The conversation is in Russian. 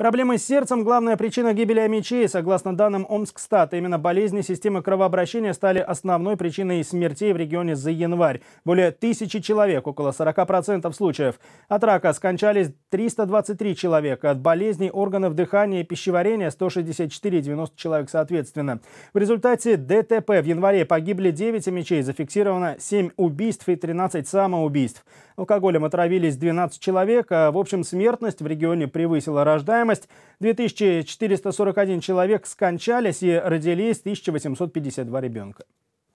Проблемы с сердцем – главная причина гибели амичей. Согласно данным Омскстата, именно болезни системы кровообращения стали основной причиной смертей в регионе за январь. Более тысячи человек, около 40% случаев. От рака скончались 323 человека. От болезней органов дыхания и пищеварения 164 90 человек соответственно. В результате ДТП в январе погибли 9 мечей, зафиксировано 7 убийств и 13 самоубийств. Алкоголем отравились 12 человек, а в общем смертность в регионе превысила рождаемость. 2441 человек скончались и родились 1852 ребенка.